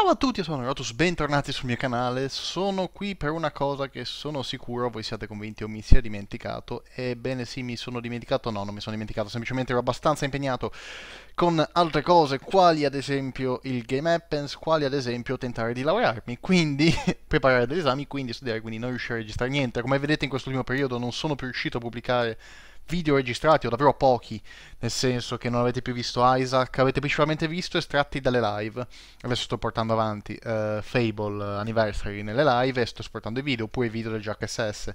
Ciao a tutti, io sono Rotus, bentornati sul mio canale, sono qui per una cosa che sono sicuro voi siate convinti o mi sia dimenticato, ebbene sì mi sono dimenticato, no non mi sono dimenticato, semplicemente ero abbastanza impegnato con altre cose, quali ad esempio il Game Happens, quali ad esempio tentare di laurearmi, quindi preparare degli esami, quindi studiare, quindi non riuscire a registrare niente, come vedete in questo ultimo periodo non sono più riuscito a pubblicare video registrati o davvero pochi, nel senso che non avete più visto Isaac, avete principalmente visto estratti dalle live. Adesso sto portando avanti uh, Fable Anniversary nelle live e sto esportando i video, oppure i video del JackSS.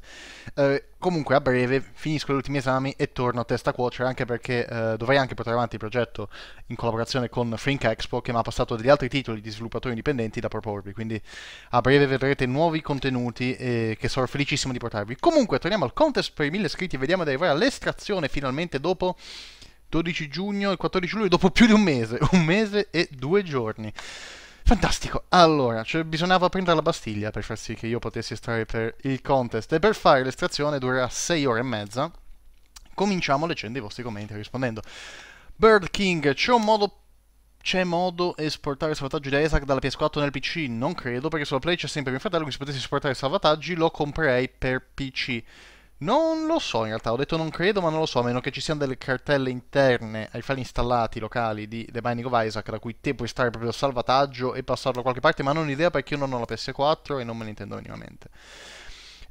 Uh, comunque a breve finisco gli ultimi esami e torno a testa cuocere anche perché eh, dovrei anche portare avanti il progetto in collaborazione con Frink Expo che mi ha passato degli altri titoli di sviluppatori indipendenti da proporvi quindi a breve vedrete nuovi contenuti eh, che sarò felicissimo di portarvi comunque torniamo al contest per i 1000 iscritti vediamo di arrivare all'estrazione finalmente dopo 12 giugno e 14 luglio dopo più di un mese un mese e due giorni Fantastico. Allora, cioè bisognava prendere la Bastiglia per far sì che io potessi estrarre per il contest. E per fare l'estrazione durerà 6 ore e mezza. Cominciamo leggendo i vostri commenti rispondendo. Bird King, c'è un modo... C'è modo esportare salvataggi da Isaac dalla PS4 nel PC? Non credo, perché sulla Play c'è sempre mio fratello, quindi se potessi esportare salvataggi lo comprei per PC. Non lo so in realtà, ho detto non credo, ma non lo so, a meno che ci siano delle cartelle interne ai file installati locali di The Binding of Isaac, da cui te puoi stare proprio a salvataggio e passarlo a qualche parte, ma non ho idea perché io non ho la PS4 e non me ne intendo minimamente.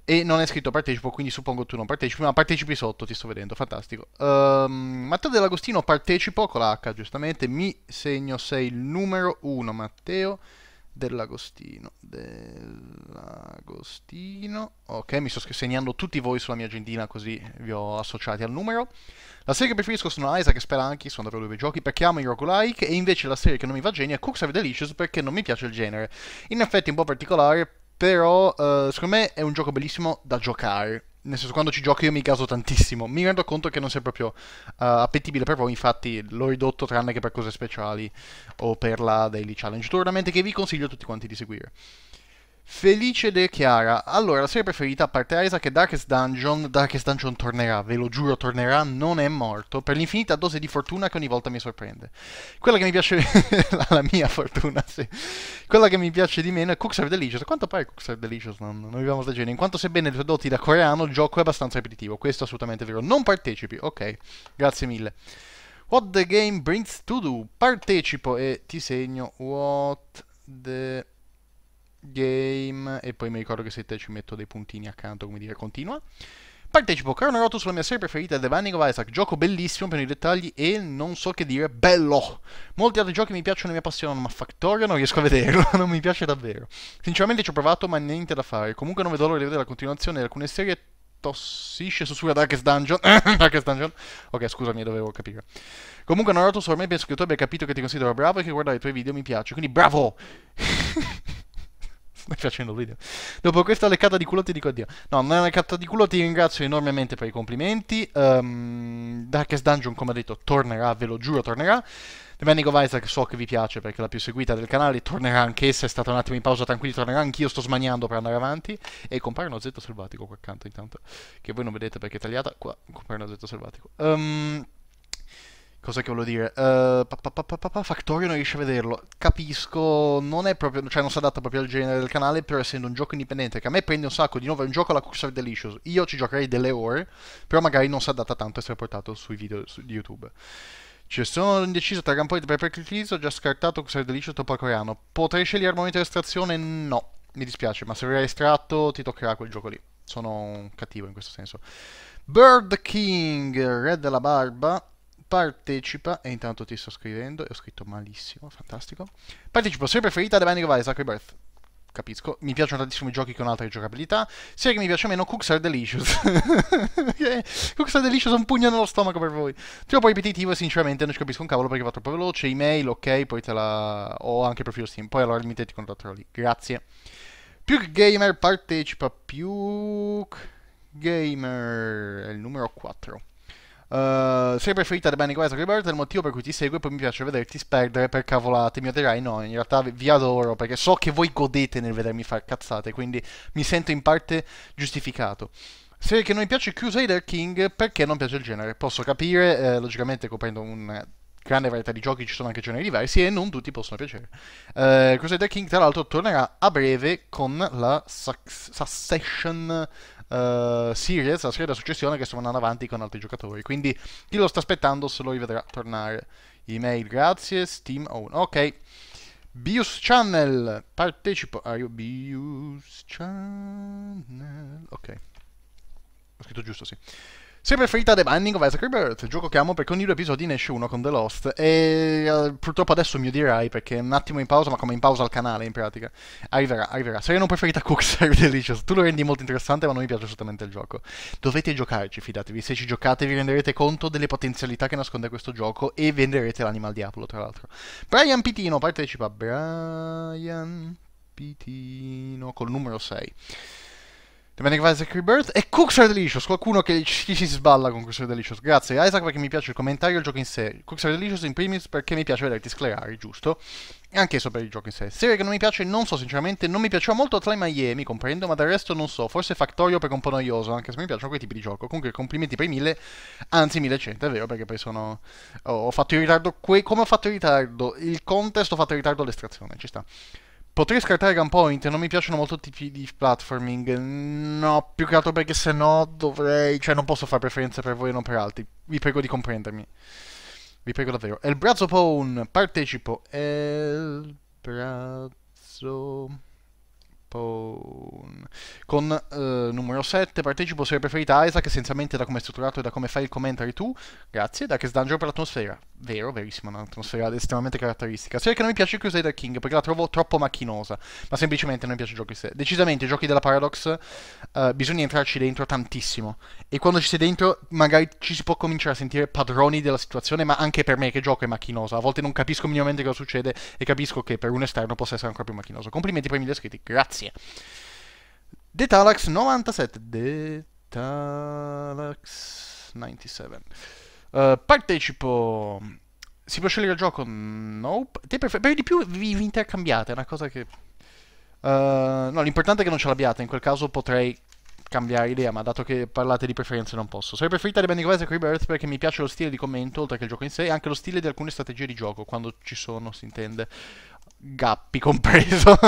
E non è scritto partecipo, quindi suppongo tu non partecipi, ma partecipi sotto, ti sto vedendo, fantastico. Um, Matteo Dell'Agostino partecipo con la H, giustamente, mi segno sei il numero uno, Matteo dell'Agostino, dell'Agostino, ok, mi sto segnando tutti voi sulla mia agendina così vi ho associati al numero. La serie che preferisco sono Isaac e Speranchi, sono davvero due giochi perché amo i roguelike e invece la serie che non mi va genio è Cooks Are Delicious perché non mi piace il genere. In effetti è un po' particolare, però uh, secondo me è un gioco bellissimo da giocare, nel senso quando ci gioco io mi caso tantissimo, mi rendo conto che non sia proprio uh, appetibile per voi, infatti l'ho ridotto tranne che per cose speciali o per la Daily Challenge Tournament che vi consiglio a tutti quanti di seguire. Felice De Chiara. Allora, la serie preferita a parte Isaac è Darkest Dungeon. Darkest Dungeon tornerà, ve lo giuro, tornerà, non è morto, per l'infinita dose di fortuna che ogni volta mi sorprende. Quella che mi piace la, mia fortuna, sì. Quella che mi piace di meno è Cooks Are Delicious. quanto pare Cooks Are Delicious non, non arriviamo da genere, in quanto sebbene tradotti da coreano, il gioco è abbastanza ripetitivo. Questo è assolutamente vero. Non partecipi, ok. Grazie mille. What the game brings to do. Partecipo e ti segno what the game e poi mi ricordo che se te ci metto dei puntini accanto, come dire, continua. Partecipo Chrono Roto sulla mia serie preferita The Binding of Isaac, gioco bellissimo per i dettagli e non so che dire, bello! Molti altri giochi mi piacciono e mi appassionano, ma Factorio non riesco a vederlo, non mi piace davvero. Sinceramente ci ho provato, ma niente da fare. Comunque non vedo l'ora di vedere la continuazione di alcune serie tossisce susurra Darkest Dungeon. Darkest Dungeon. Ok, scusami, dovevo capire. Comunque, Naruto, ormai penso che tu abbia capito che ti considero bravo e che guardare i tuoi video mi piace. Quindi, bravo! facendo video. Dopo questa leccata di culo ti dico addio. No, non è una leccata di culo, ti ringrazio enormemente per i complimenti. Um, Darkest Dungeon, come ho detto, tornerà, ve lo giuro, tornerà. The Manic of Isaac so che vi piace perché è la più seguita del canale, tornerà anch'essa, è stata un attimo in pausa, tranquilli, tornerà anch'io, sto smaniando per andare avanti. E compare uno zetto selvatico qua accanto intanto, che voi non vedete perché è tagliata, qua compare uno zetto selvatico. Ehm... Um, Cosa che volevo dire? Uh, Factorio non riesce a vederlo. Capisco, non è proprio. cioè non si adatta proprio al genere del canale, però essendo un gioco indipendente, che a me prende un sacco. Di nuovo è un gioco alla Cursor Delicious. Io ci giocherei delle ore, però magari non si adatta tanto a essere portato sui video su, di YouTube. Cioè, sono indeciso tra Gunpoint e Paperclip ho già scartato Cursor Delicious dopo coreano. Potrei scegliere momento di estrazione? No. Mi dispiace, ma se verrai estratto ti toccherà quel gioco lì. Sono cattivo in questo senso. Bird King, Red della barba partecipa, e intanto ti sto scrivendo, e ho scritto malissimo, fantastico. Partecipo, serie preferita, The Binding of Isaac Rebirth. Capisco, mi piacciono tantissimo i giochi con altre giocabilità. Serie che mi piace meno, Cooks are Delicious. Cooks are Delicious un pugno nello stomaco per voi. Troppo ripetitivo e sinceramente non ci capisco un cavolo perché va troppo veloce. Email, ok, poi te la... ho anche profilo Steam. Poi allora il mio ti contatterò lì. Grazie. Più gamer partecipa, più... Gamer è il numero 4. Uh, eh, sei preferita da Benny Wise Rebirth è il motivo per cui ti seguo e poi mi piace vederti sperdere per cavolate. Mi odierai? No, in realtà vi adoro perché so che voi godete nel vedermi far cazzate, quindi mi sento in parte giustificato. Se che non mi piace Crusader King perché non piace il genere. Posso capire, eh, logicamente coprendo un grande varietà di giochi ci sono anche generi diversi e non tutti possono piacere. Eh, Crusader King tra l'altro tornerà a breve con la Succession eh, series, la serie da successione che sta andando avanti con altri giocatori. Quindi chi lo sta aspettando se lo rivedrà tornare. Email, grazie, Steam Own. Oh, ok. Bius Channel, partecipo. Ah, io Bius Channel. Ok. Ho scritto giusto, sì. Se preferita The Binding of Isaac Rebirth, il gioco che amo perché ogni due episodi ne esce uno con The Lost e uh, purtroppo adesso mi odierai perché è un attimo in pausa, ma come in pausa al canale in pratica. Arriverà, arriverà. Serie non preferita Cooks Are Delicious, tu lo rendi molto interessante ma non mi piace assolutamente il gioco. Dovete giocarci, fidatevi, se ci giocate vi renderete conto delle potenzialità che nasconde questo gioco e venderete l'anima al diavolo tra l'altro. Brian Pitino partecipa, Brian Pitino col numero 6. The Manic Isaac Rebirth e Cooks Are Delicious, qualcuno che ci si sballa con Cooks Are Delicious. Grazie Isaac perché mi piace il commentario e il gioco in sé. Cooks Are Delicious in primis perché mi piace vederti sclerare, giusto? E anche so per il gioco in sé. Serie che non mi piace, non so sinceramente, non mi piaceva molto Try Miami, comprendo, ma del resto non so. Forse Factorio perché è un po' noioso, anche se mi piacciono quei tipi di gioco. Comunque complimenti per i 1000, anzi 1100, è vero, perché poi sono... Oh, ho fatto in ritardo... Que... Come ho fatto in ritardo? Il contest ho fatto in ritardo l'estrazione, ci sta. Potrei scartare Gunpoint, non mi piacciono molto tipi di platforming. No, più che altro perché se no dovrei... Cioè non posso fare preferenze per voi e non per altri. Vi prego di comprendermi. Vi prego davvero. El Brazzo Pone, partecipo. El Brazzo... Capone. Con eh, numero 7 partecipo se preferite a Isaac essenzialmente da come è strutturato e da come fai il commentary tu. Grazie, Darkest che Dungeon per l'atmosfera. Vero, verissimo, un'atmosfera estremamente caratteristica. Serie che non mi piace Crusader King perché la trovo troppo macchinosa, ma semplicemente non mi piace giochi se. Decisamente i giochi della Paradox eh, bisogna entrarci dentro tantissimo e quando ci sei dentro magari ci si può cominciare a sentire padroni della situazione, ma anche per me che gioco è macchinosa. A volte non capisco minimamente cosa succede e capisco che per un esterno possa essere ancora più macchinoso. Complimenti per i miei iscritti, grazie. The Talax 97. Detalax 97. Uh, partecipo. Si può scegliere il gioco? Nope. Te per, per di più vi, vi intercambiate, è una cosa che... Uh, no, l'importante è che non ce l'abbiate, in quel caso potrei cambiare idea, ma dato che parlate di preferenze non posso. Sarei preferita di Bending Rise e Rebirth perché mi piace lo stile di commento, oltre che il gioco in sé, e anche lo stile di alcune strategie di gioco, quando ci sono, si intende, gappi compreso.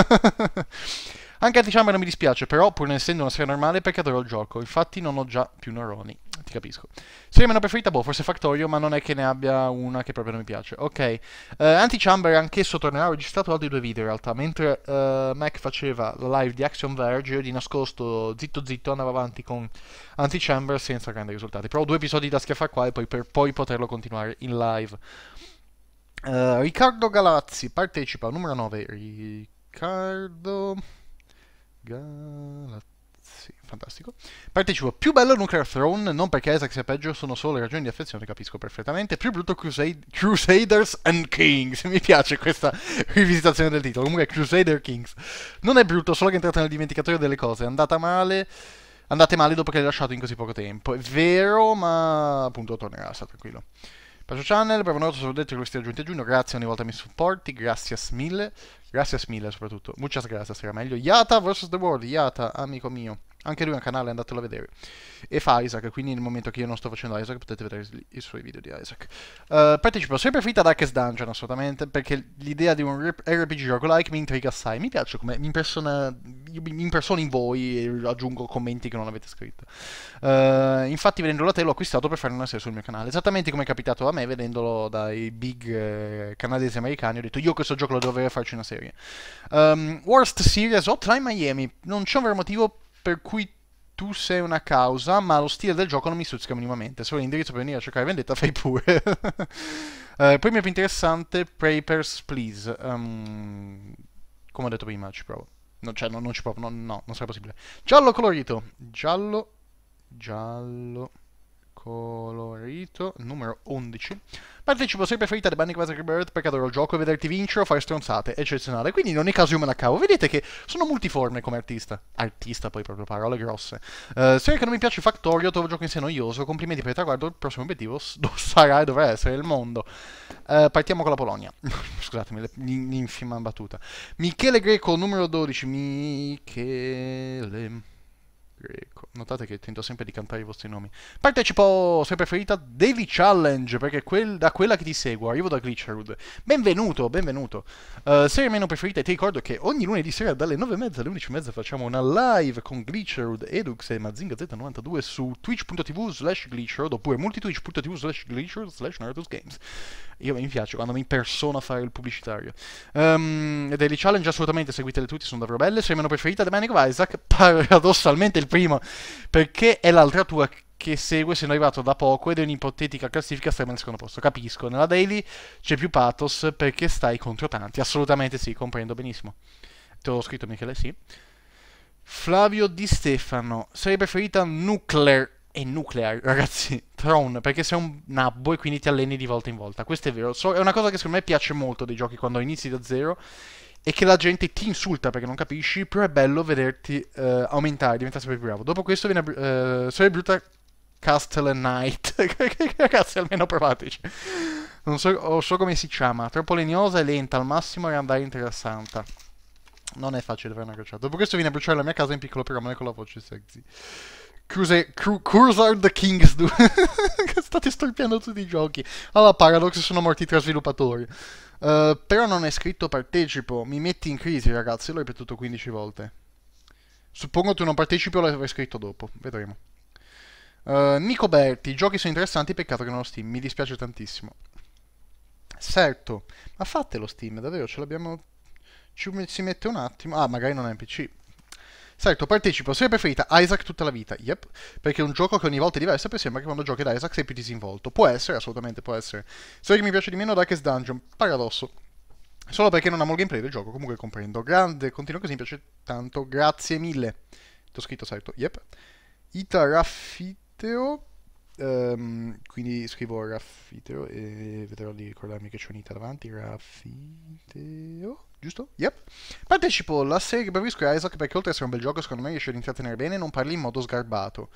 Anche Antichamber non mi dispiace, però pur non essendo una serie normale perché adoro il gioco, infatti non ho già più neuroni. Ti capisco. Serie meno preferita, boh, forse Factorio, ma non è che ne abbia una che proprio non mi piace. Ok. Uh, Antichamber anch'esso tornerà, ho registrato altri due video in realtà. Mentre uh, Mac faceva la live di Action Verge, io di nascosto, zitto zitto, andavo avanti con Antichamber senza grandi risultati. Però due episodi da schiaffare qua e poi per poi poterlo continuare in live. Uh, Riccardo Galazzi partecipa, numero 9. Riccardo... Galassi. Fantastico. Partecipo. Più bello Nuclear Throne, non perché Isaac sia peggio, sono solo ragioni di affezione, capisco perfettamente. Più brutto Crusade, Crusaders and Kings. Mi piace questa rivisitazione del titolo. Comunque Crusader Kings. Non è brutto, solo che è entrato nel dimenticatoio delle cose. È andata male andate male dopo che l'hai lasciato in così poco tempo. È vero, ma appunto tornerà, sta tranquillo. Pacio Channel, per noto sono detto che lo questi aggiunti a giugno, grazie ogni volta che mi supporti, grazie mille. Grazie mille soprattutto. Muchas gracias, era meglio. Yata vs. The World, Yata, amico mio. Anche lui ha un canale, andatelo a vedere. E fa Isaac, quindi nel momento che io non sto facendo Isaac potete vedere i suoi video di Isaac. Uh, partecipo sempre finita ad Darkest Dungeon, assolutamente, perché l'idea di un RPG roguelike mi intriga assai. Mi piace come mi impersona, mi impersona in voi e aggiungo commenti che non avete scritto. Uh, infatti vedendolo a te l'ho acquistato per fare una serie sul mio canale, esattamente come è capitato a me vedendolo dai big eh, canadesi americani. Ho detto io questo gioco lo dovrei farci una serie. Um, worst Series Hotline Miami, non c'è un vero motivo per cui tu sei una causa, ma lo stile del gioco non mi stuzzica minimamente. Se vuoi l'indirizzo per venire a cercare vendetta, fai pure. uh, eh, è più interessante, Papers, Please. Um, come ho detto prima, ci provo. No, cioè, no, non ci provo, no, no, non sarà possibile. Giallo colorito. Giallo, giallo colorito numero 11. Partecipo sempre ferita preferita alle bande quasi Rebirth perché adoro il gioco e vederti vincere o fare stronzate, eccezionale. Quindi in ogni caso io me la cavo. Vedete che sono multiforme come artista. Artista poi proprio parole grosse. Uh, se che non mi piace Factorio, trovo il gioco in sé noioso. Complimenti per il traguardo, il prossimo obiettivo sarà e dovrà essere il mondo. Uh, partiamo con la Polonia. Scusatemi, l'infima battuta. Michele Greco, numero 12. Michele Greco. Notate che tento sempre di cantare i vostri nomi. Partecipo, se preferita, Daily Challenge, perché quel, da quella che ti seguo, arrivo da Glitcherwood. Benvenuto, benvenuto. Uh, serie meno preferita, ti ricordo che ogni lunedì sera dalle 9.30 alle 11.30 facciamo una live con Glitcherwood, Edux e Mazinga Z92 su twitch.tv slash glitcherwood oppure multitwitch.tv slash glitcherwood slash Games. Io mi piace quando mi persona a fare il pubblicitario. Um, Daily Challenge assolutamente seguitele tutti, sono davvero belle. Serie meno preferita, The Manic of Isaac, paradossalmente il primo perché è l'altra tua che segue, se non è arrivato da poco ed è un'ipotetica classifica ferma nel secondo posto. Capisco, nella daily c'è più pathos perché stai contro tanti. Assolutamente sì, comprendo benissimo. Te l'ho scritto Michele, sì. Flavio Di Stefano, sarebbe preferita Nuclear e Nuclear, ragazzi, Throne, perché sei un nabbo e quindi ti alleni di volta in volta. Questo è vero. So, è una cosa che secondo me piace molto dei giochi quando inizi da zero e che la gente ti insulta perché non capisci, più è bello vederti uh, aumentare, diventare sempre più bravo. Dopo questo viene uh, eh, Storia brutta Castle Knight. Ragazzi, almeno provateci. Non so, oh, so, come si chiama. Troppo legnosa e lenta, al massimo è andare interessante. Non è facile fare una crociata. Dopo questo viene a bruciare la mia casa in piccolo piramide con la voce sexy. Cruise, Cru, Cursor the Kings 2. State storpiando tutti i giochi. Alla Paradox sono morti tra sviluppatori. Uh, però non è scritto partecipo. Mi metti in crisi, ragazzi. L'ho ripetuto 15 volte. Suppongo tu non partecipi o l'avrai scritto dopo. Vedremo. Uh, Nico Berti. I giochi sono interessanti. Peccato che non ho Steam. Mi dispiace tantissimo. Certo. Ma fate lo Steam, davvero. Ce l'abbiamo... Ci si mette un attimo. Ah, magari non è in PC. Certo, partecipo, serie preferita, Isaac tutta la vita, yep, perché è un gioco che ogni volta è diverso e sembra che quando giochi da Isaac sei più disinvolto. Può essere, assolutamente può essere. Serie che mi piace di meno, Darkest Dungeon, paradosso. Solo perché non amo il gameplay del gioco, comunque comprendo. Grande, continuo così, mi piace tanto, grazie mille. T'ho scritto, certo, yep. Ita Raffiteo... Um, ehm, quindi scrivo Raffiteo e vedrò di ricordarmi che c'è un'ita davanti. Raffiteo giusto? Yep. Partecipo alla serie Brisco e Isaac perché oltre ad essere un bel gioco, secondo me riesce ad intrattenere bene e non parli in modo sgarbato.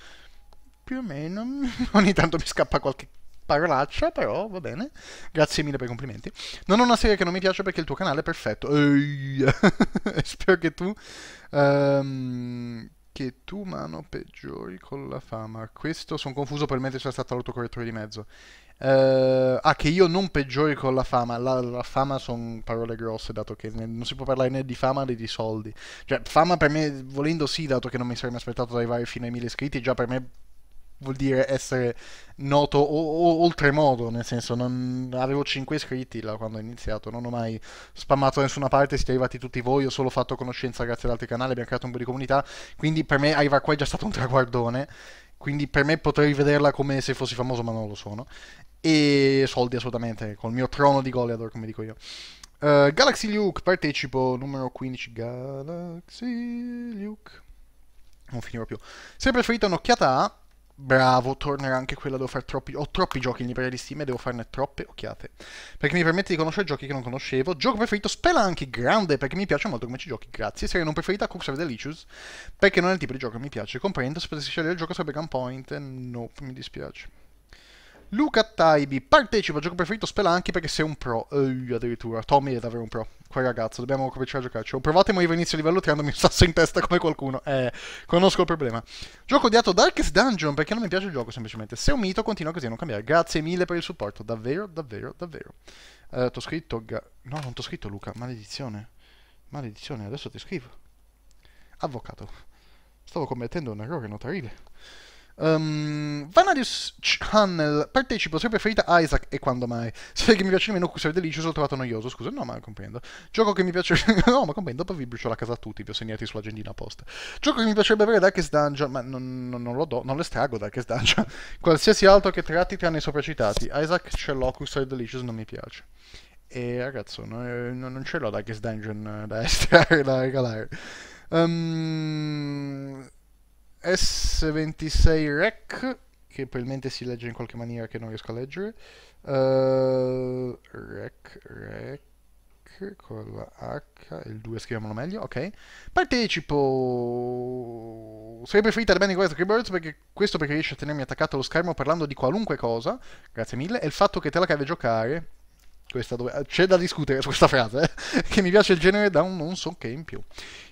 Più o meno, ogni tanto mi scappa qualche parolaccia, però va bene. Grazie mille per i complimenti. Non ho una serie che non mi piace perché il tuo canale è perfetto. Ehi. Spero che tu... Um, che tu, mano, peggiori con la fama. Questo sono confuso, probabilmente c'è stato l'autocorrettore di mezzo. Uh, ah, che io non peggiori con la fama. La, la fama sono parole grosse, dato che non si può parlare né di fama né di soldi. Cioè, fama per me, volendo sì, dato che non mi sarei mai aspettato di arrivare fino ai 1000 iscritti, già per me vuol dire essere noto o, o, oltremodo, nel senso, non, avevo 5 iscritti là quando ho iniziato, non ho mai spammato da nessuna parte, siete arrivati tutti voi, ho solo fatto conoscenza grazie ad altri canali, abbiamo creato un po' di comunità, quindi per me arrivare qua è già stato un traguardone quindi per me potrei vederla come se fossi famoso, ma non lo sono. E soldi assolutamente, col mio trono di Goleador, come dico io. Uh, Galaxy Luke, partecipo, numero 15, Galaxy Luke. Non finirò più. Se preferite un'occhiata a, Bravo, tornerà anche quella, devo fare troppi... Ho troppi giochi in libreria di Steam e devo farne troppe occhiate. Perché mi permette di conoscere giochi che non conoscevo. Gioco preferito anche grande, perché mi piace molto come ci giochi, grazie. Serie non preferita Cooks of Delicious, perché non è il tipo di gioco che mi piace. Comprendo, se potessi scegliere il gioco sarebbe Gunpoint, no, mi dispiace. Luca Taibi partecipa, al gioco preferito spela anche perché sei un pro. Ehi, addirittura, Tommy è davvero un pro. Quel ragazzo, dobbiamo cominciare a giocarci. Ho provato a morire inizio livello tirandomi un sasso in testa come qualcuno. Eh, conosco il problema. Gioco odiato Darkest Dungeon perché non mi piace il gioco semplicemente. Se è un mito, continua così a non cambiare. Grazie mille per il supporto, davvero, davvero, davvero. Eh, t'ho scritto... Ga- No, non t'ho scritto Luca, maledizione. Maledizione, adesso ti scrivo. Avvocato, stavo commettendo un errore notarile. Um, Vanadius Channel partecipo, sempre preferita Isaac e quando mai. Serie che mi piace di meno Cusare Delicious l'ho trovato noioso, scusa, no ma comprendo. Gioco che mi piace... no ma comprendo, poi vi brucio la casa a tutti, vi ho segnati sull'agendina apposta. Gioco che mi piacerebbe avere Darkest Dungeon, ma non, non, non lo do, non l'estraggo Darkest Dungeon. Qualsiasi altro che tratti tranne i sopracitati. Isaac ce l'ho, Cusare Delicious non mi piace. E ragazzo, no, eh, non ce l'ho Darkest Dungeon eh, da estrarre, da regalare. Um, S26 Rec, che probabilmente si legge in qualche maniera che non riesco a leggere. Uh, rec, Rec, con la H e il 2 scriviamolo meglio, ok. Partecipo. Sarebbe preferita da questo Keyboards perché questo perché riesce a tenermi attaccato allo schermo parlando di qualunque cosa. Grazie mille. E il fatto che te la cavi a giocare dove... Eh, c'è da discutere su questa frase, eh? che mi piace il genere da un non so che in più.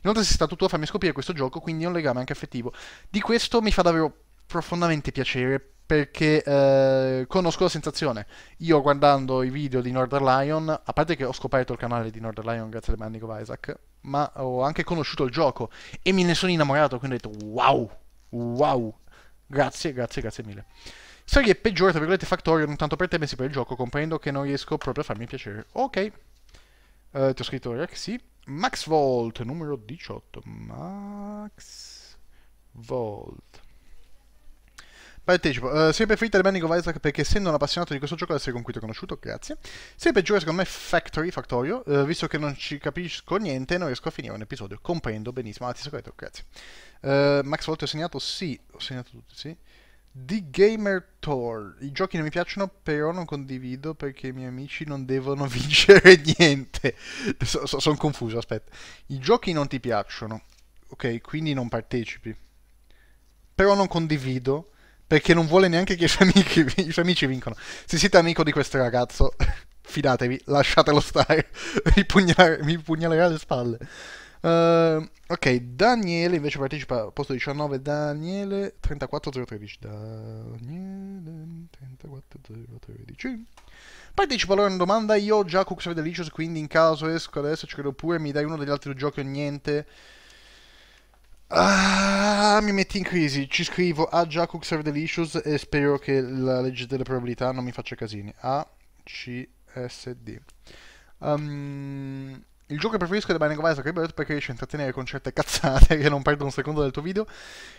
Inoltre si sta tutto a farmi scoprire questo gioco, quindi è un legame anche affettivo. Di questo mi fa davvero profondamente piacere, perché eh, conosco la sensazione. Io guardando i video di Northern Lion, a parte che ho scoperto il canale di Northern Lion grazie al mani di Isaac, ma ho anche conosciuto il gioco e me ne sono innamorato, quindi ho detto wow, wow, grazie, grazie, grazie mille. Serie peggiore, tra virgolette, Factorio, non tanto per te, bensì per il gioco. Comprendo che non riesco proprio a farmi piacere. Ok. Uh, ti ho scritto Rexy. Max Volt, numero 18. Max Volt. Partecipo. Uh, eh, di fritta Domenico Weisak perché essendo un appassionato di questo gioco da essere con cui ti ho conosciuto, grazie. Sempre peggiore secondo me Factory, Factorio, uh, visto che non ci capisco niente non riesco a finire un episodio. Comprendo benissimo, anzi ah, segreto, grazie. Uh, Max Volt ho segnato sì, ho segnato tutti, sì. The Gamer Tour. I giochi non mi piacciono, però non condivido perché i miei amici non devono vincere niente. So, so, sono confuso, aspetta. I giochi non ti piacciono, ok, quindi non partecipi. Però non condivido perché non vuole neanche che i suoi amici, i suoi amici vincono. Se siete amico di questo ragazzo, fidatevi, lasciatelo stare, mi, mi pugnalerà le spalle. Uh, ok, Daniele invece partecipa posto 19, Daniele 34013. Daniele 34013. Partecipa allora a una domanda, io ho già Cooks of Delicious, quindi in caso esco adesso ci credo pure, mi dai uno degli altri giochi o niente. Ah, mi metti in crisi. Ci scrivo a già Cooks of Delicious e spero che la legge delle probabilità non mi faccia casini. A C S D. Um, il gioco che preferisco è The Binding of Isaac Rebirth perché riesce a intrattenere con certe cazzate che non perdo un secondo del tuo video.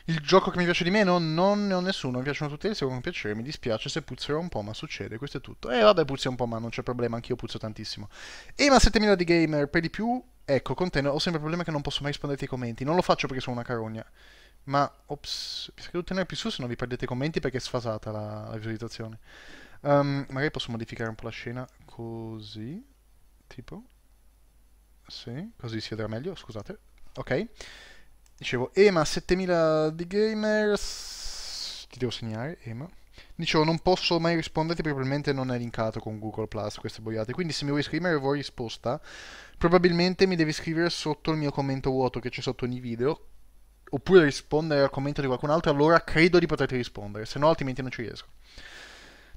Il gioco che mi piace di meno non ne ho nessuno, mi piacciono tutti, li seguo con piacere, mi dispiace se puzzerò un po', ma succede, questo è tutto. eh, vabbè, puzzi un po', ma non c'è problema, anch'io puzzo tantissimo. E ma 7000 di gamer, per di più, ecco, con te ho sempre il problema che non posso mai rispondere ai commenti. Non lo faccio perché sono una carogna. Ma, ops, mi sa che devo tenere più su se non vi perdete i commenti perché è sfasata la, la visualizzazione. Um, magari posso modificare un po' la scena, così, tipo... Sì, così si vedrà meglio, scusate. Ok. Dicevo, EMA 7000 di gamers... Ti devo segnare, EMA. Dicevo, non posso mai risponderti probabilmente non è linkato con Google Plus queste boiate. Quindi se mi vuoi scrivere e vuoi risposta, probabilmente mi devi scrivere sotto il mio commento vuoto che c'è sotto ogni video. Oppure rispondere al commento di qualcun altro, allora credo di poterti rispondere, se no altrimenti non ci riesco.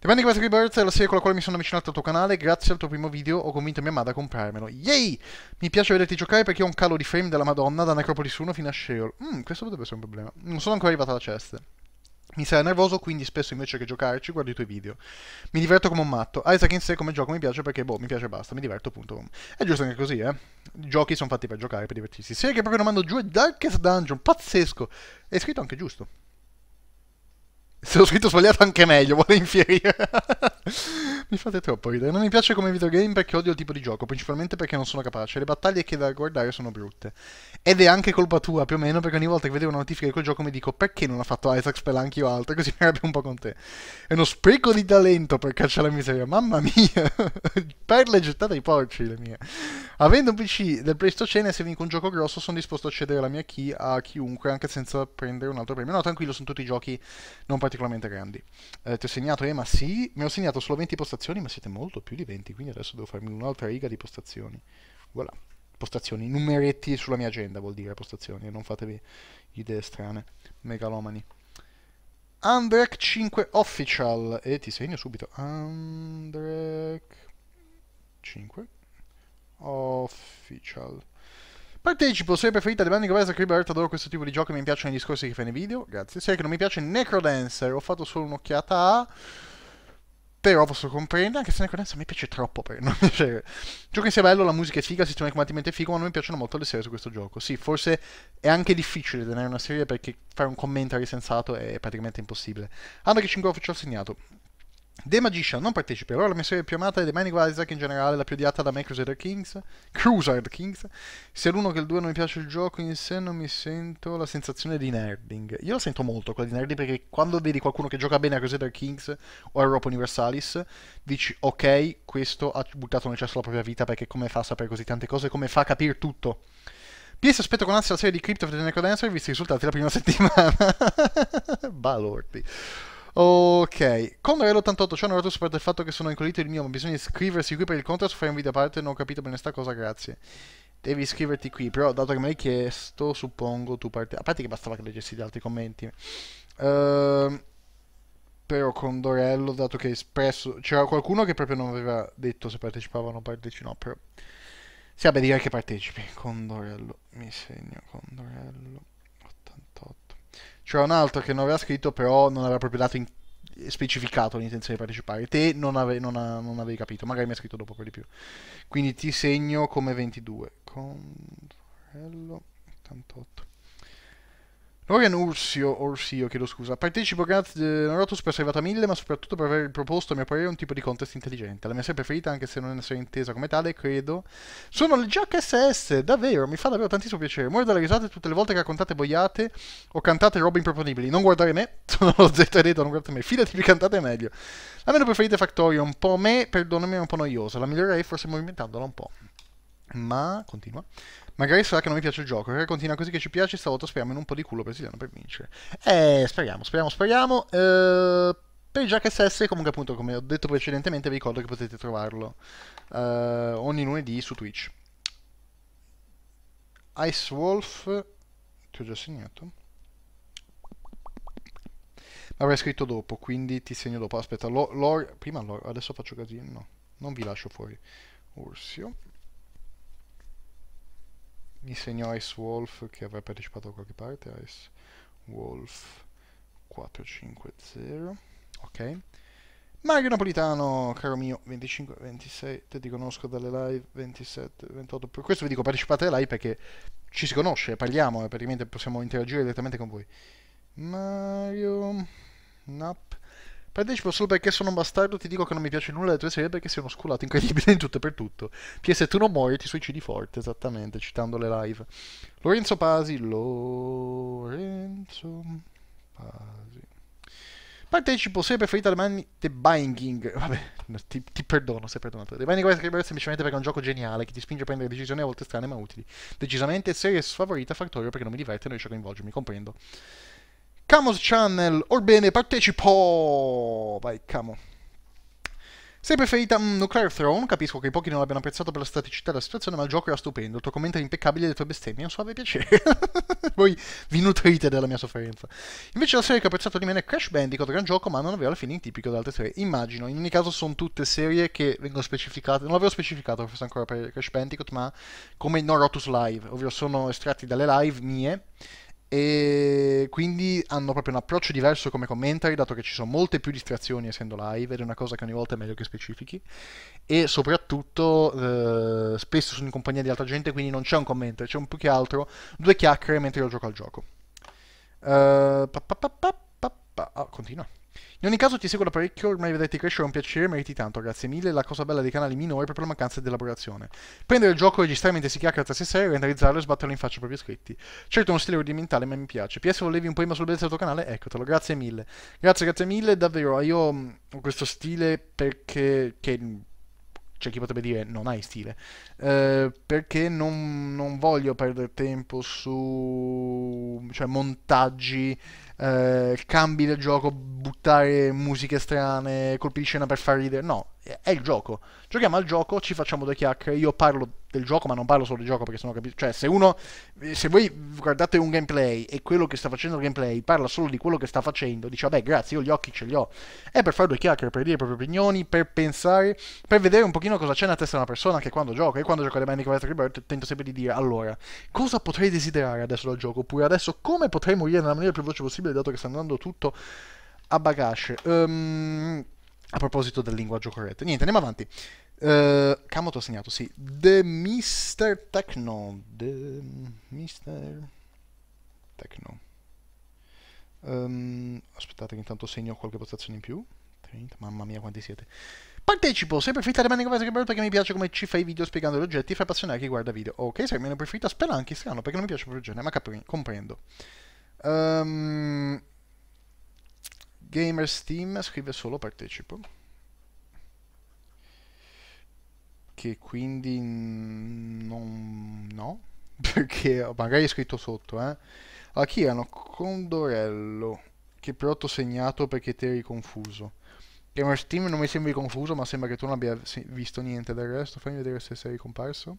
Dipende questa Birds è la serie con la quale mi sono avvicinato al tuo canale, grazie al tuo primo video ho convinto mia madre a comprarmelo. Yay! Mi piace vederti giocare perché ho un calo di frame della madonna da Necropolis 1 fino a Sheol. Mmm, questo potrebbe essere un problema. Non sono ancora arrivato alla cesta. Mi sarà nervoso, quindi spesso invece che giocarci guardo i tuoi video. Mi diverto come un matto. Isaac in sé come gioco mi piace perché, boh, mi piace e basta, mi diverto, punto. È giusto anche così, eh. I giochi sono fatti per giocare, per divertirsi. Serie che proprio non mando giù è Darkest Dungeon, pazzesco. È scritto anche giusto. Se l'ho scritto sbagliato anche meglio, vuole infierire. mi fate troppo ridere. Non mi piace come videogame perché odio il tipo di gioco, principalmente perché non sono capace. Le battaglie che da guardare sono brutte. Ed è anche colpa tua, più o meno, perché ogni volta che vedo una notifica di quel gioco mi dico perché non ha fatto Isaac Spelunky o altro, così mi arrabbio un po' con te. È uno spreco di talento per cacciare la miseria. Mamma mia! Perle gettate ai porci, le mie. Avendo un PC del PlayStation, se vinco un gioco grosso, sono disposto a cedere la mia key a chiunque, anche senza prendere un altro premio. No, tranquillo, sono tutti giochi non partecipati particolarmente grandi. Eh, ti ho segnato Ema, sì, mi ho segnato solo 20 postazioni, ma siete molto più di 20, quindi adesso devo farmi un'altra riga di postazioni. Voilà, postazioni, numeretti sulla mia agenda vuol dire postazioni, non fatevi idee strane, megalomani. Andrek 5 Official, e ti segno subito, Andrek 5 Official. Partecipo, sei preferita di Bandi Covesa, Creeper adoro questo tipo di gioco e mi piacciono i discorsi che fai nei video, grazie. Sai che non mi piace Necrodancer, ho fatto solo un'occhiata a... Però posso comprendere, anche se Necrodancer mi piace troppo per non piacere. Gioco che sia bello, la musica è figa, il sistema di combattimento è figo, ma non mi piacciono molto le serie su questo gioco. Sì, forse è anche difficile tenere una serie perché fare un commentary sensato è praticamente impossibile. Hanno che 5 ho segnato. The Magician non la mia serie più amata è The Mani Guardi, che in generale è la più odiata da me Crusader Kings. Crusader Kings. Se l'uno che il due non mi piace il gioco in sé, non mi sento la sensazione di nerding. Io la sento molto quella di nerding perché quando vedi qualcuno che gioca bene a Crusader Kings o a Europa Universalis, dici ok, questo ha buttato nel cesso la propria vita perché come fa a sapere così tante cose, come fa a capire tutto. PS aspetto con ansia la serie di Crypt of the Necrodancer, visti i risultati la prima settimana. Balordi. Ok, Conrad 88 ciao Naruto, per il fatto che sono incolito il mio, ma bisogna iscriversi qui per il contrast, fai un video a parte, non ho capito bene sta cosa, grazie. Devi iscriverti qui, però dato che me l'hai chiesto, suppongo tu parte... A parte che bastava che leggessi gli altri commenti. Ehm... Uh però con Dorello, dato che espresso c'era qualcuno che proprio non aveva detto se partecipava o non partecipava, no, però sì, vabbè, direi che partecipi. Condorello, mi segno Condorello. C'era un altro che non aveva scritto, però non aveva proprio dato in... specificato l'intenzione di partecipare. Te non, ave... non, ha... non avevi capito, magari mi ha scritto dopo per di più. Quindi ti segno come 22. Con... 88. Florian Ursio, Orsio, chiedo scusa. Partecipo grazie a Narotus per essere arrivata a 1000, ma soprattutto per aver proposto, a mio parere, un tipo di contest intelligente. La mia serie preferita, anche se non essere intesa come tale, credo. Sono il Jack SS, davvero, mi fa davvero tantissimo piacere. Muore dalle risate tutte le volte che raccontate boiate o cantate robe improponibili. Non guardare me, sono lo z non guardate me. Fidati, vi cantate meglio. La meno preferita è Factorio, un po' me, perdonami, è un po' noiosa. La migliorerei forse movimentandola un po'. Ma, continua. Magari sarà che non mi piace il gioco. Perché continua così che ci piace. Stavolta speriamo in un po' di culo brasiliano per vincere. Eh, speriamo, speriamo, speriamo. Eh, per il Jack SS, comunque, appunto, come ho detto precedentemente, vi ricordo che potete trovarlo eh, ogni lunedì su Twitch. Ice Wolf. Ti ho già segnato. L'avrei scritto dopo, quindi ti segno dopo. Aspetta, lo, lo, prima lo, adesso faccio casino. No, non vi lascio fuori. Ursio mi segno Ice Wolf che avrà partecipato da qualche parte, Ice Wolf 450, ok. Mario Napolitano, caro mio, 25, 26, te ti conosco dalle live, 27, 28, per questo vi dico partecipate alle live perché ci si conosce, parliamo e praticamente possiamo interagire direttamente con voi. Mario Napolitano. Partecipo solo perché sono un bastardo, ti dico che non mi piace nulla delle tue serie perché sei uno sculato incredibile in tutto e per tutto. PS tu non muori, ti suicidi forte, esattamente, citando le live. Lorenzo Pasi, Lorenzo Pasi. Partecipo sempre preferita alle mani The Binding. Vabbè, ti, ti perdono se perdonato. The Binding West River semplicemente perché è un gioco geniale che ti spinge a prendere decisioni a volte strane ma utili. Decisamente serie sfavorita Factorio perché non mi diverte e non riesce a coinvolgermi, comprendo. Camos Channel, Orbene partecipo! Vai, Camo. Sei preferita mh, mm, Nuclear Throne? Capisco che pochi non l'abbiano apprezzato per la staticità della situazione, ma il gioco era stupendo. Il tuo commento era impeccabile e le tue bestemmie. Un suave piacere. Voi vi nutrite della mia sofferenza. Invece la serie che ho apprezzato di meno è Crash Bandicoot, gran gioco, ma non aveva la fine in tipico delle altre serie. Immagino. In ogni caso sono tutte serie che vengono specificate. Non l'avevo specificato forse ancora per Crash Bandicoot, ma come non Rotus Live, ovvero sono estratti dalle live mie e quindi hanno proprio un approccio diverso come commentary, dato che ci sono molte più distrazioni essendo live, ed è una cosa che ogni volta è meglio che specifichi, e soprattutto eh, spesso sono in compagnia di altra gente, quindi non c'è un commentary, c'è un più che altro due chiacchiere mentre io gioco al gioco. Uh, pa, pa, pa, oh, continua. In ogni caso ti seguo da parecchio, ormai vedete crescere è un piacere, meriti tanto, grazie mille. La cosa bella dei canali minori è proprio la mancanza di elaborazione. Prendere il gioco, registrare mentre si chiacchiera tra sé e renderizzarlo e sbatterlo in faccia ai propri iscritti. Certo è uno stile rudimentale, ma mi piace. PS volevi un poema sulla bellezza del tuo canale? Eccotelo, grazie mille. Grazie, grazie mille, davvero, io mm, ho questo stile perché... Che, mm, c'è chi potrebbe dire non hai stile, eh, perché non, non voglio perdere tempo su cioè, montaggi eh, cambi del gioco, buttare musiche strane, colpi di scena per far ridere. No, è il gioco. Giochiamo al gioco, ci facciamo due chiacchiere. Io parlo del gioco, ma non parlo solo del gioco perché sennò capito. Cioè, se uno. Se voi guardate un gameplay e quello che sta facendo il gameplay parla solo di quello che sta facendo, dice vabbè, grazie, io gli occhi ce li ho. È per fare due chiacchiere, per dire le proprie opinioni, per pensare, per vedere un pochino cosa c'è nella testa di una persona che quando gioca. E quando gioco a The Bandicoot Rebirth tento sempre di dire allora, cosa potrei desiderare adesso dal gioco? Oppure adesso come potrei morire nella maniera più veloce possibile, dato che sta andando tutto a bagage? Ehm. Um, a proposito del linguaggio corretto. Niente, andiamo avanti. Uh, eh, Kamoto ha segnato, sì. The Mr. Techno. The Mr. Techno. Um, aspettate che intanto segno qualche postazione in più. mamma mia quanti siete. Partecipo, sei perfetta rimane con che brutta che mi piace come ci fai i video spiegando gli oggetti e fai appassionare chi guarda video. Ok, sei meno perfetta, spera anche strano perché non mi piace proprio il genere, ma cap- comprendo. Um, GamerSteam scrive solo partecipo. Che quindi non... no, perché magari è scritto sotto, eh. erano Condorello, che però ti ho segnato perché ti eri confuso. GamerSteam non mi sembri confuso, ma sembra che tu non abbia visto niente del resto. Fammi vedere se sei ricomparso.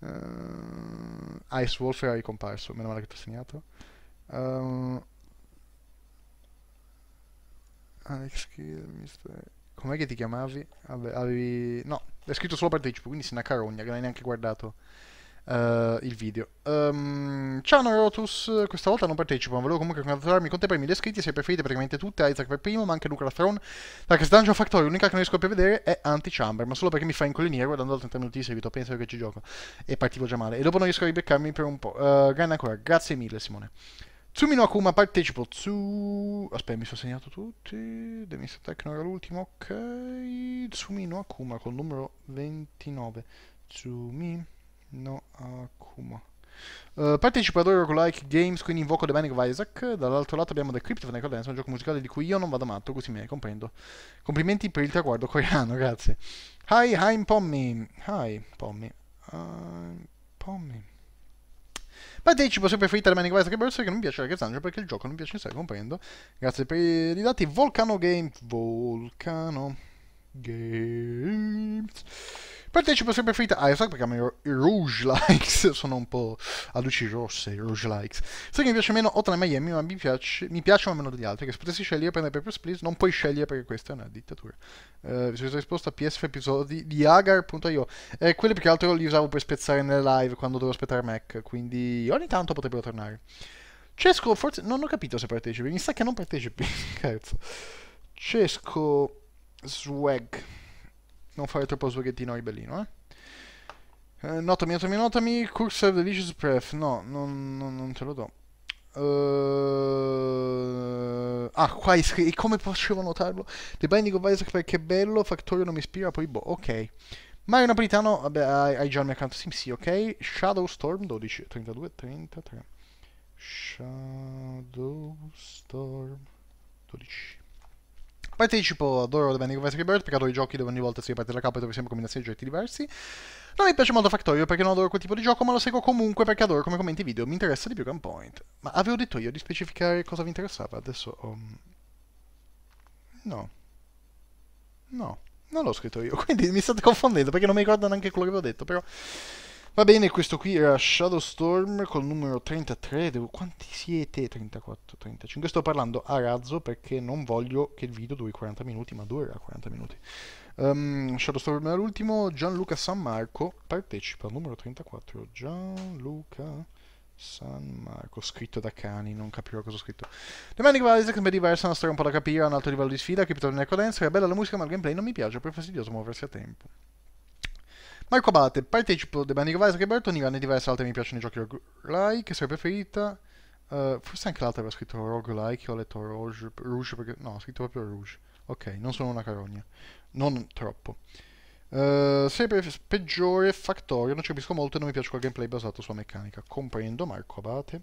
Uh, Ice Wolf era ricomparso, meno male che ti ho segnato. Uh, Alex ah, Kill, mister... Com'è che ti chiamavi? Vabbè, avevi... No, è scritto solo partecipo, quindi sei una carogna che non hai neanche guardato uh, il video. Um, ciao Norotus, questa volta non partecipo, ma volevo comunque congratularmi con te per i mille iscritti, se preferite praticamente tutte, Isaac per primo, ma anche Luca la Lafron, perché Dungeon Factory l'unica che non riesco più a vedere è Anti-Chamber, ma solo perché mi fa incollinire guardando 30 minuti di seguito, penso che ci gioco, e partivo già male, e dopo non riesco a ribeccarmi per un po'. Uh, grande ancora, grazie mille Simone. Tsumino Akuma partecipo. su... Aspetta, mi sono segnato tutti. Demis Tecno era l'ultimo. Ok. Tsumino Akuma col numero 29. Tsumino Akuma. Uh, eh, partecipo ad Like Games, quindi invoco The Manic of Isaac. Dall'altro lato abbiamo The Crypt of Necrodance, un gioco musicale di cui io non vado matto, così mi comprendo. Complimenti per il traguardo coreano, grazie. Hi, I'm Pommy. Hi, Pommy. I'm Pommy. Partecipo sempre free alle mani che persone che non mi piace la Casandra perché il gioco non mi piace in sé, comprendo. Grazie per i dati. Volcano Games. Volcano Games. Partecipo sempre preferita a Isaac perché a me i Rouge Likes sono un po' a luci rosse, i Rouge Likes. So che mi piace meno Hotel Miami, ma mi, piace, mi piacciono meno degli altri, che se potessi scegliere prendere Papers, Please, non puoi scegliere perché questa è una dittatura. Uh, eh, sono siete risposto a PSF episodi di agar.io. Eh, quelli più che altro li usavo per spezzare nelle live quando dovevo aspettare Mac, quindi ogni tanto potrebbero tornare. Cesco, forse... non ho capito se partecipi, mi sa che non partecipi, scherzo. Cesco Swag. Non fare troppo sughettino ribellino, eh. Uh, notami, notami, notami, Cursor Delicious Pref, no, non, non, non, te lo do. Uh, ah, qua è scritto, come potevo notarlo? The Binding of Isaac perché è bello, Factorio non mi ispira, poi boh, ok. Mario Napolitano, vabbè, hai, hai già il mio account sim, sì, ok. Shadow Storm 12, 32, 33. Shadow Storm 12. Partecipo, adoro The Bending of Free Bird perché i giochi dove ogni volta si ripete la capo e trovi sempre combinazioni di oggetti diversi. Non mi piace molto Factorio perché non adoro quel tipo di gioco, ma lo seguo comunque perché adoro come commenti video, mi interessa di più Gunpoint. Ma avevo detto io di specificare cosa vi interessava, adesso... Um... No. No, non l'ho scritto io, quindi mi state confondendo perché non mi ricordo neanche quello che avevo detto, però... Va bene, questo qui era Shadowstorm col numero 33, quanti siete? 34, 35, sto parlando a razzo perché non voglio che il video duri 40 minuti, ma durerà 40 minuti. Um, Shadowstorm era l'ultimo, Gianluca San Marco partecipa al numero 34, Gianluca San Marco, scritto da cani, non capirò cosa ho scritto. The Manic Valley è diversa, una storia un po' da capire, ha un alto livello di sfida, Crypto Necrodancer, è bella la musica ma il gameplay non mi piace, è fastidioso muoversi a tempo. Marco Abate, partecipo The Band Isaac e Bertoni, anni diverse altre mi piacciono i giochi roguelike, se preferita. Uh, forse anche l'altra aveva scritto roguelike, ho letto rouge, rouge perché... No, ho scritto proprio rouge. Ok, non sono una carogna. Non troppo. Uh, eh, sempre peggiore Factorio, non ci capisco molto e non mi piace quel gameplay basato sulla meccanica. Comprendo Marco Abate.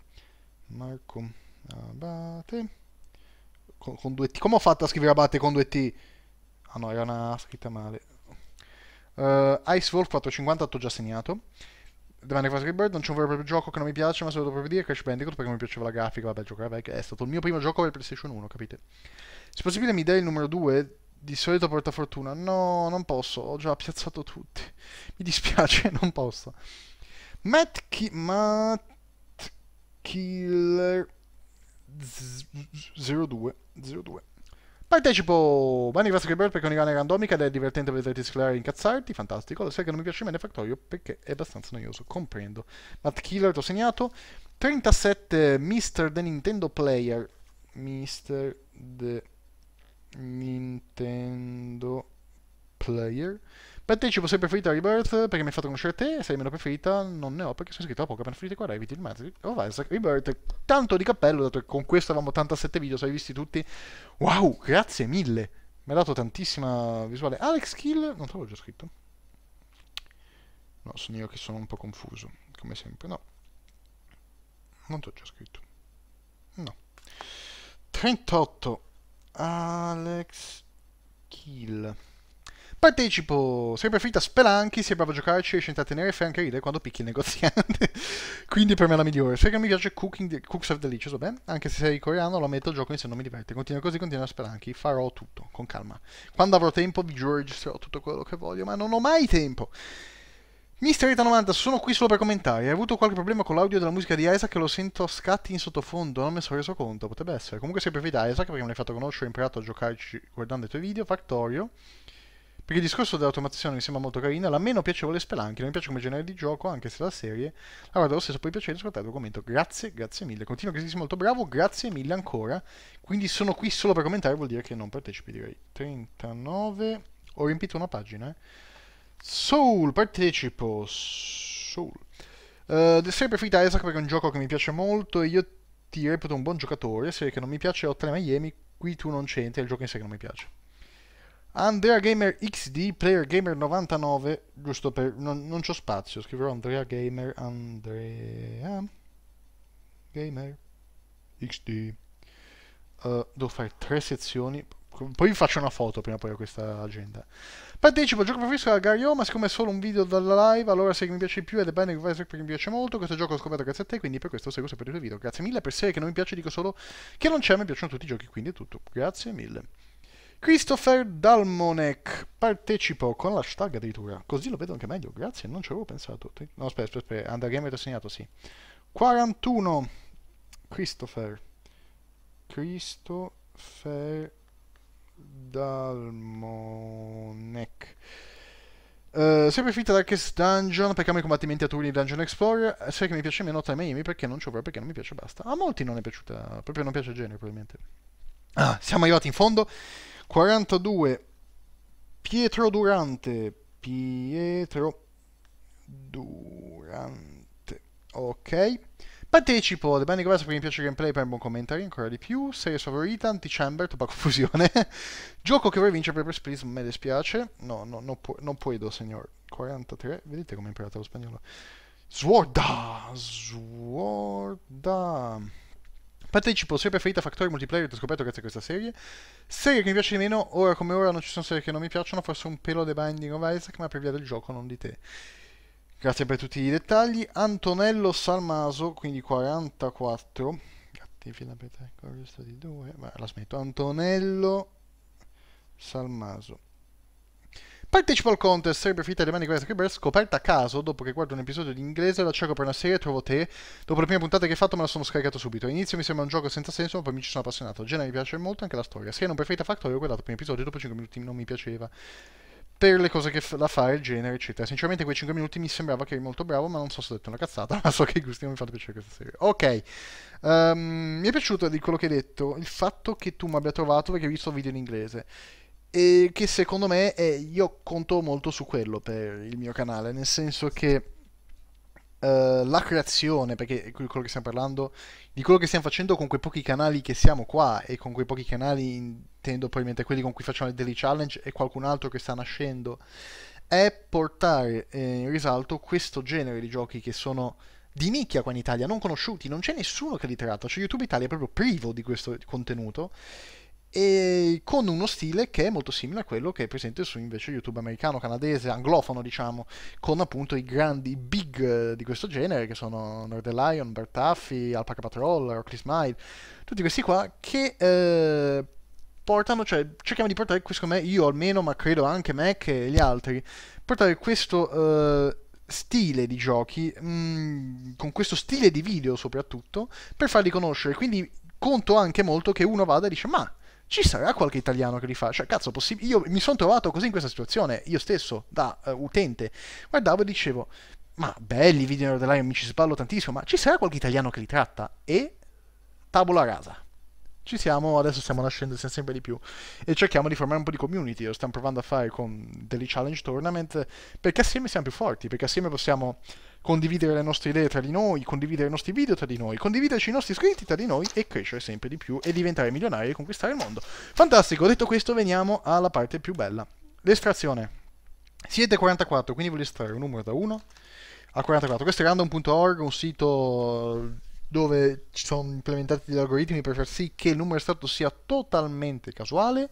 Marco Abate. Con, con due T. Come ho fatto a scrivere Abate con due T? Ah no, era una scritta male. Uh, Ice Wolf 458 già segnato. The Manic Factory Bird non c'è un vero e proprio gioco che non mi piace, ma se lo devo proprio dire Crash Bandicoot perché mi piaceva la grafica, vabbè, giocare vecchio. È stato il mio primo gioco per PlayStation 1, capite? Se possibile mi dai il numero 2, di solito porta fortuna. No, non posso, ho già piazzato tutti. Mi dispiace, non posso. Matt, Ki- Matt Killer 02 02 Partecipo Bunny vs. Bird perché con un'icona randomica ed è divertente vederti sclare e incazzarti, fantastico. Lo sai che non mi piace mai Factorio perché è abbastanza noioso, comprendo. Matt Killer ho segnato. 37 Mr. The Nintendo Player. Mr. The Nintendo Player per sempre ci fosse preferita Rebirth perché mi hai fatto conoscere te, sei meno preferita, non ne ho perché sono iscritto a Pokémon Free qua, eviti il Magic of oh, Isaac, Rebirth, tanto di cappello, dato che con questo avevamo 87 video, se hai visti tutti, wow, grazie mille, mi ha dato tantissima visuale. Alex Kill, non te l'avevo già scritto? No, sono io che sono un po' confuso, come sempre, no. Non te l'ho già scritto. No. 38. Alex Kill. Partecipo sempre finta Spelanchi, sia bravo a giocarci, riuscite a tenere e anche ridere quando picchi il negoziante. Quindi per me è la migliore. Se che mi piace Cooking, Cooks of Delicious, vabbè, anche se sei coreano lo metto al gioco se non mi diverte. Continua così, continua a Spelanchi, farò tutto, con calma. Quando avrò tempo vi giuro registrerò tutto quello che voglio, ma non ho mai tempo. Mister Rita 90, sono qui solo per commentare. Hai avuto qualche problema con l'audio della musica di Isaac che lo sento a scatti in sottofondo, non mi sono reso conto, potrebbe essere. Comunque se preferite Isaac perché me l'hai fatto conoscere, ho imparato a giocarci guardando i tuoi video, Factorio. Perché il discorso dell'automazione mi sembra molto carino. La meno piacevole Spelunky, non mi piace come genere di gioco, anche se la serie. La guardo lo stesso, poi piacere ascoltare il commento. Grazie, grazie mille. Continua che sei molto bravo, grazie mille ancora. Quindi sono qui solo per commentare, vuol dire che non partecipi, direi. 39. Ho riempito una pagina, eh. Soul, partecipo. Soul. Uh, serie preferita Isaac perché è un gioco che mi piace molto e io ti reputo un buon giocatore. Serie che non mi piace, ho 3 Miami. Qui tu non c'entri, è il gioco in sé che non mi piace. Andrea Gamer XD, Player Gamer 99, giusto per... non, non c'ho spazio, scriverò Andrea Gamer, Andrea Gamer XD. Uh, eh, devo fare tre sezioni, poi vi faccio una foto prima o poi a questa agenda. Partecipo al gioco preferisco alla Gario, ma siccome è solo un video dalla live, allora se mi piace di più è The Binding of Isaac perché mi piace molto. Questo gioco l'ho scoperto grazie a te, quindi per questo seguo sempre i tuoi video. Grazie mille, per sé che non mi piace dico solo che non c'è, mi piacciono tutti i giochi, quindi è tutto. Grazie mille. Christopher Dalmonek partecipò con l'hashtag addirittura, così lo vedo anche meglio, grazie, non ci avevo pensato. No, aspetta, aspetta, Undergamer ti ho segnato, sì. 41, Christopher, Christopher Dalmonek. Uh, sempre finita Darkest Dungeon perché amo i combattimenti a turni di Dungeon Explorer. Eh, sai che mi piace meno Time Miami perché non ci avrò, perché non mi piace basta. A molti non è piaciuta, proprio non piace il genere probabilmente. Ah, siamo arrivati in fondo. 42 Pietro Durante Pietro Durante ok Partecipo alle band di perché mi piace il gameplay per un buon commentary ancora di più. Series favorita, Antichamber, Tobacco confusione Gioco che vorrei vincere per Press me mi dispiace. No, no, no, pu- non puedo, signor. 43, vedete come ho imparato lo spagnolo. Sworda! Sworda! Partecipo sempre preferita Factory Multiplayer che ho scoperto grazie a questa serie. Serie che mi piace di meno, ora come ora non ci sono serie che non mi piacciono, forse un pelo The Binding of Isaac, ma per via del gioco, non di te. Grazie per tutti i dettagli. Antonello Salmaso, quindi 44. Gatti fila per te, di due. Ma la smetto. Antonello Salmaso. Partecipo al contest, sarebbe finita domani questa scrivere scoperta a caso dopo che guardo un episodio di inglese, la cerco per una serie e trovo te. Dopo la prima puntata che hai fatto me la sono scaricato subito. All'inizio mi sembra un gioco senza senso, ma poi mi ci sono appassionato. Genere mi piace molto anche la storia. Se non perfetta fact, avevo guardato il primo episodio, dopo 5 minuti non mi piaceva. Per le cose che f- da fare, il genere, eccetera. Sinceramente quei 5 minuti mi sembrava che eri molto bravo, ma non so se ho detto una cazzata, ma so che i gusti non mi fanno piacere questa serie. Ok. Um, mi è piaciuto di quello che hai detto, il fatto che tu mi abbia trovato perché hai visto video in inglese e che secondo me è, io conto molto su quello per il mio canale, nel senso che Uh, la creazione, perché è quello che stiamo parlando, di quello che stiamo facendo con quei pochi canali che siamo qua e con quei pochi canali intendo probabilmente quelli con cui facciamo il daily challenge e qualcun altro che sta nascendo, è portare in risalto questo genere di giochi che sono di nicchia qua in Italia, non conosciuti, non c'è nessuno che li tratta, cioè YouTube Italia è proprio privo di questo contenuto e con uno stile che è molto simile a quello che è presente su invece YouTube americano, canadese, anglofono diciamo, con appunto i grandi big eh, di questo genere che sono Nord Lion, Bertaffi, Alpaca Patrol, Rocky Smile, tutti questi qua che eh, portano, cioè cerchiamo di portare, questo me, io almeno, ma credo anche me e gli altri, portare questo... Eh, stile di giochi, mh, mm, con questo stile di video soprattutto, per farli conoscere. Quindi conto anche molto che uno vada e dice: Ma ci sarà qualche italiano che li fa. Cioè, cazzo, possib- io mi sono trovato così in questa situazione, io stesso, da uh, utente, guardavo e dicevo, ma belli i video dell'Iron, mi ci sballo tantissimo, ma ci sarà qualche italiano che li tratta? E tabula rasa ci siamo, adesso stiamo nascendo sempre di più e cerchiamo di formare un po' di community, lo stiamo provando a fare con degli challenge tournament perché assieme siamo più forti, perché assieme possiamo condividere le nostre idee tra di noi, condividere i nostri video tra di noi, condividerci i nostri iscritti tra di noi e crescere sempre di più e diventare milionari e conquistare il mondo. Fantastico, detto questo veniamo alla parte più bella, l'estrazione. Siete 44, quindi voglio estrarre un numero da 1 a 44. Questo è random.org, un sito dove ci sono implementati degli algoritmi per far sì che il numero estratto sia totalmente casuale.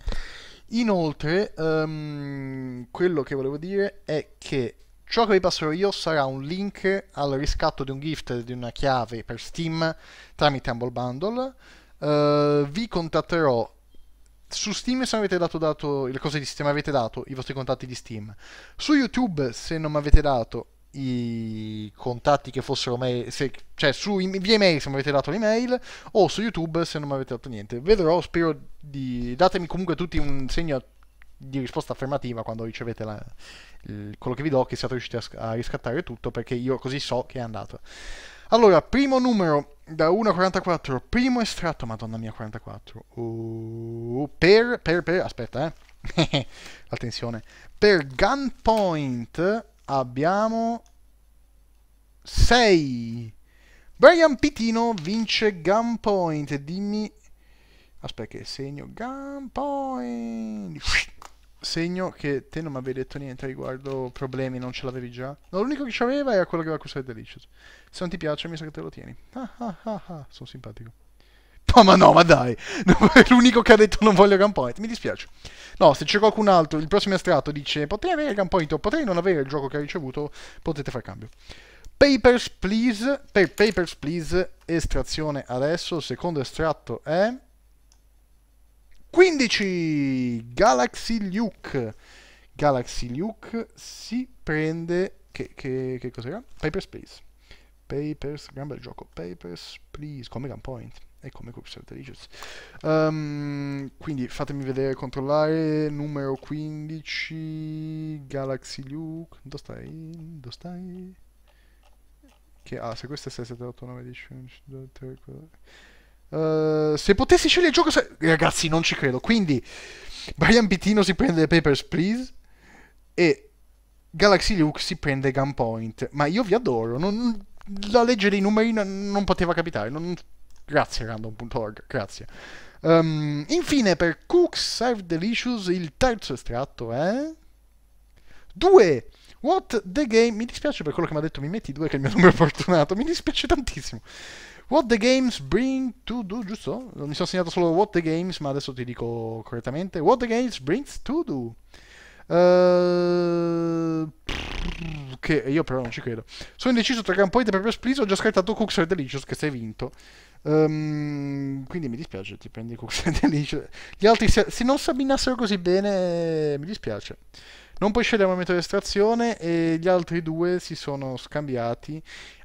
Inoltre, um, quello che volevo dire è che ciò che vi passerò io sarà un link al riscatto di un gift di una chiave per Steam tramite Humble Bundle. Uh, vi contatterò su Steam se non avete dato, dato le cose di Steam, avete dato i vostri contatti di Steam. Su YouTube se non mi avete dato i contatti che fossero mail, se, cioè su, via email se mi avete dato l'email o su YouTube se non mi avete dato niente. Vedrò, spero di... datemi comunque tutti un segno di risposta affermativa quando ricevete la, il, quello che vi do, che siate riusciti a, a, riscattare tutto, perché io così so che è andato. Allora, primo numero da 1 a 44, primo estratto, madonna mia 44, uh, per, per, per, aspetta eh, attenzione, per Gunpoint abbiamo 6. Brian Pitino vince Gunpoint. Dimmi... Aspetta che segno Gunpoint. Segno che te non mi avevi detto niente riguardo problemi, non ce l'avevi già. No, l'unico che c'aveva era quello che aveva costato Delicious. Se non ti piace mi sa che te lo tieni. Ah ah ah ah, sono simpatico. No, ma no, ma dai. è l'unico che ha detto non voglio gunpoint. Mi dispiace. No, se c'è qualcun altro, il prossimo estratto dice potrei avere gunpoint o potrei non avere il gioco che ha ricevuto, potete fare cambio. Papers, please. Per papers, please. Estrazione adesso. Il secondo estratto è... 15 Galaxy Luke. Galaxy Luke si prende. Che, che, che cos'era? Papers, please. Papers, gran bel gioco. Papers, please. Come Gunpoint e come Groups of Religions. Um, quindi fatemi vedere, controllare, numero 15, Galaxy Luke, dove stai? Dove stai? Che, ah, se questo è 6789 10, 11, 12, 13, 14... Uh, se potessi scegliere il gioco, se... ragazzi, non ci credo. Quindi, Brian Bittino si prende le Papers, please. E Galaxy Luke si prende Gunpoint. Ma io vi adoro. Non... La legge dei numeri non poteva capitare. Non... Grazie random.org, grazie. Um, infine per Cooks Serve Delicious il terzo estratto è... Eh? 2. What the Game... Mi dispiace per quello che mi ha detto, mi metti 2 che è il mio numero fortunato, mi dispiace tantissimo. What the Games Bring to... Do, giusto? Mi sono segnato solo What the Games, ma adesso ti dico correttamente. What the Games Brings to Do. Uh, che io però non ci credo. Sono indeciso tra Gunpoint e Pepper's Please. Ho già scartato Cooks Serve Delicious che sei vinto. Um, quindi mi dispiace, ti prendi Cooks Delicious. Gli altri, se, se, non si abbinassero così bene, mi dispiace. Non puoi scegliere il metodo di estrazione e gli altri due si sono scambiati.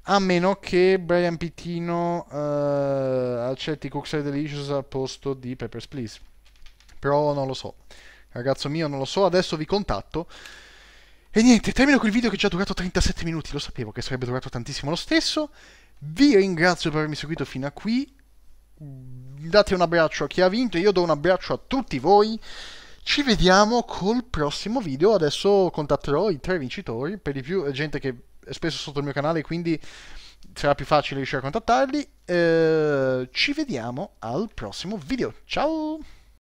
A meno che Brian Pitino uh, accetti Cooks Delicious al posto di Peppers Please. Però non lo so. Ragazzo mio, non lo so. Adesso vi contatto. E niente, termino quel video che è già durato 37 minuti. Lo sapevo che sarebbe durato tantissimo lo stesso. Vi ringrazio per avermi seguito fino a qui. Date un abbraccio a chi ha vinto, io do un abbraccio a tutti voi. Ci vediamo col prossimo video. Adesso contatterò i tre vincitori. Per di più, gente che è spesso sotto il mio canale, quindi sarà più facile riuscire a contattarli. Eh, ci vediamo al prossimo video. Ciao!